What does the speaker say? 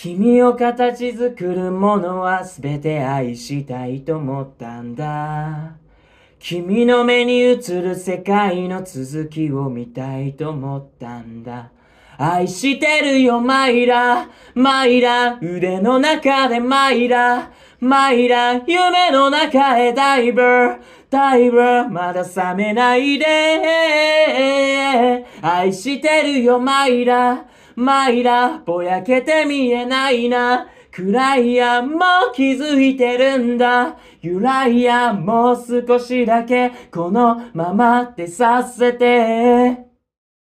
君を形作るものは全て愛したいと思ったんだ。君の目に映る世界の続きを見たいと思ったんだ。愛してるよ、マイラ、マイラ、腕の中でマイラ、マイラ、夢の中へダイバー、ダイバー、まだ覚めないで。愛してるよ、マイラ、マイラ、ぼやけて見えないな。暗いやも気づいてるんだ。ゆらいやもう少しだけこのままでさせて。